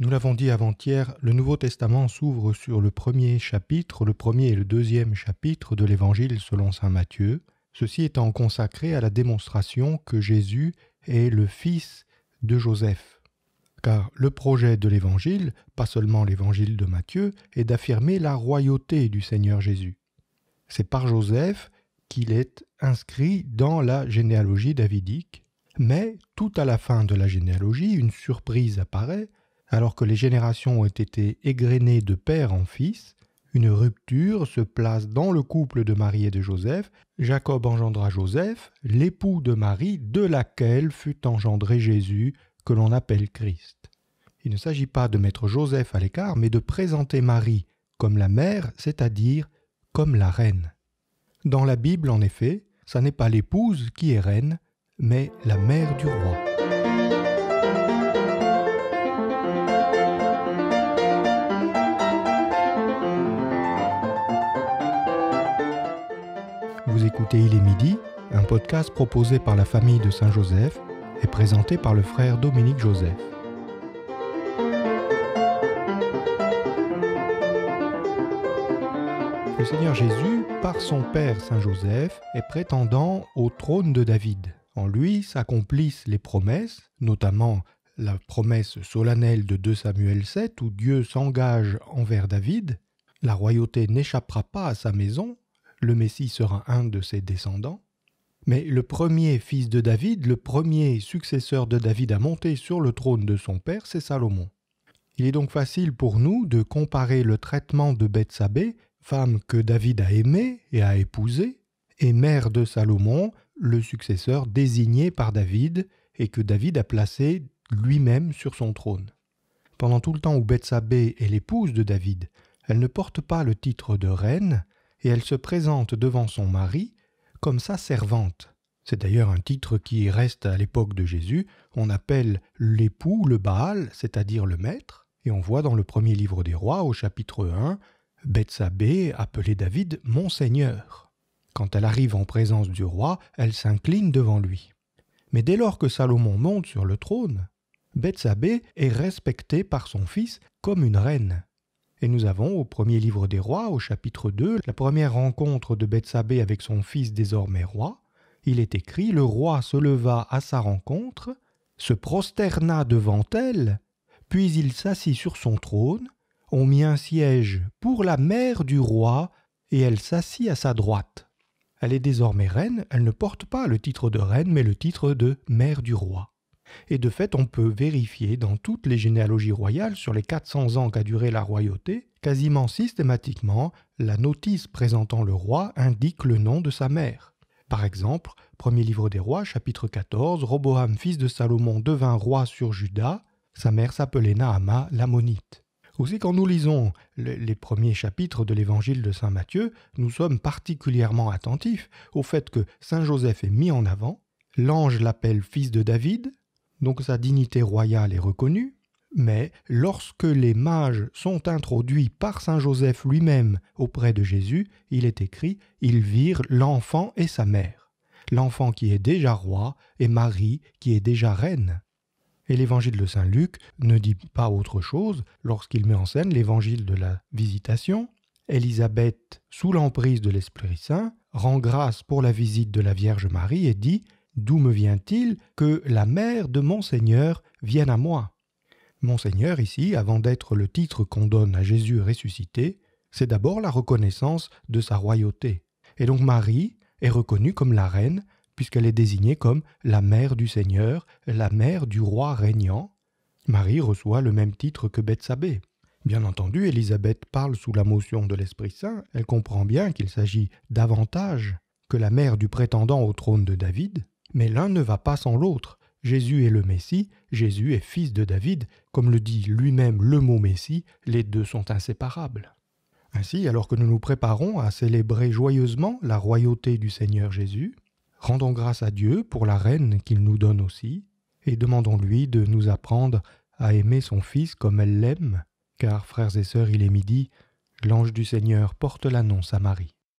Nous l'avons dit avant-hier, le Nouveau Testament s'ouvre sur le premier chapitre, le premier et le deuxième chapitre de l'Évangile selon Saint Matthieu, ceci étant consacré à la démonstration que Jésus est le fils de Joseph. Car le projet de l'Évangile, pas seulement l'Évangile de Matthieu, est d'affirmer la royauté du Seigneur Jésus. C'est par Joseph qu'il est inscrit dans la généalogie davidique, mais tout à la fin de la généalogie, une surprise apparaît, alors que les générations ont été égrenées de père en fils, une rupture se place dans le couple de Marie et de Joseph. Jacob engendra Joseph, l'époux de Marie, de laquelle fut engendré Jésus, que l'on appelle Christ. Il ne s'agit pas de mettre Joseph à l'écart, mais de présenter Marie comme la mère, c'est-à-dire comme la reine. Dans la Bible, en effet, ce n'est pas l'épouse qui est reine, mais la mère du roi. écoutez Il est midi, un podcast proposé par la famille de Saint-Joseph et présenté par le frère Dominique Joseph. Le Seigneur Jésus, par son Père Saint-Joseph, est prétendant au trône de David. En lui s'accomplissent les promesses, notamment la promesse solennelle de 2 Samuel 7 où Dieu s'engage envers David, la royauté n'échappera pas à sa maison, le Messie sera un de ses descendants, mais le premier fils de David, le premier successeur de David à monter sur le trône de son père, c'est Salomon. Il est donc facile pour nous de comparer le traitement de Bethsabée, femme que David a aimée et a épousée, et mère de Salomon, le successeur désigné par David et que David a placé lui-même sur son trône. Pendant tout le temps où Bethsabée est l'épouse de David, elle ne porte pas le titre de reine, et elle se présente devant son mari comme sa servante. C'est d'ailleurs un titre qui reste à l'époque de Jésus. On appelle l'époux le Baal, c'est-à-dire le maître, et on voit dans le premier livre des rois, au chapitre 1, Bethsabée appelait David mon Seigneur. Quand elle arrive en présence du roi, elle s'incline devant lui. Mais dès lors que Salomon monte sur le trône, Bethsabée est respectée par son fils comme une reine. Et nous avons au premier livre des rois, au chapitre 2, la première rencontre de Bethsabée avec son fils désormais roi. Il est écrit Le roi se leva à sa rencontre, se prosterna devant elle, puis il s'assit sur son trône, on mit un siège pour la mère du roi, et elle s'assit à sa droite. Elle est désormais reine, elle ne porte pas le titre de reine, mais le titre de mère du roi. Et de fait, on peut vérifier dans toutes les généalogies royales sur les 400 ans qu'a duré la royauté, quasiment systématiquement, la notice présentant le roi indique le nom de sa mère. Par exemple, Premier livre des rois, chapitre 14, Roboam, fils de Salomon, devint roi sur Juda, sa mère s'appelait Naama l'Ammonite. Aussi, quand nous lisons les premiers chapitres de l'évangile de Saint Matthieu, nous sommes particulièrement attentifs au fait que Saint Joseph est mis en avant, l'ange l'appelle fils de David, donc sa dignité royale est reconnue, mais lorsque les mages sont introduits par Saint Joseph lui-même auprès de Jésus, il est écrit Ils virent l'enfant et sa mère, l'enfant qui est déjà roi et Marie qui est déjà reine. Et l'évangile de Saint Luc ne dit pas autre chose lorsqu'il met en scène l'évangile de la Visitation. Élisabeth, sous l'emprise de l'Esprit Saint, rend grâce pour la visite de la Vierge Marie et dit D'où me vient-il que la mère de mon Seigneur vienne à moi Monseigneur, ici, avant d'être le titre qu'on donne à Jésus ressuscité, c'est d'abord la reconnaissance de sa royauté. Et donc Marie est reconnue comme la reine, puisqu'elle est désignée comme la mère du Seigneur, la mère du roi régnant. Marie reçoit le même titre que Bethsabée. Bien entendu, Élisabeth parle sous la motion de l'Esprit Saint, elle comprend bien qu'il s'agit davantage que la mère du prétendant au trône de David, mais l'un ne va pas sans l'autre. Jésus est le Messie, Jésus est fils de David, comme le dit lui-même le mot Messie, les deux sont inséparables. Ainsi, alors que nous nous préparons à célébrer joyeusement la royauté du Seigneur Jésus, rendons grâce à Dieu pour la reine qu'il nous donne aussi, et demandons-lui de nous apprendre à aimer son Fils comme elle l'aime, car, frères et sœurs, il est midi, l'ange du Seigneur porte l'annonce à Marie.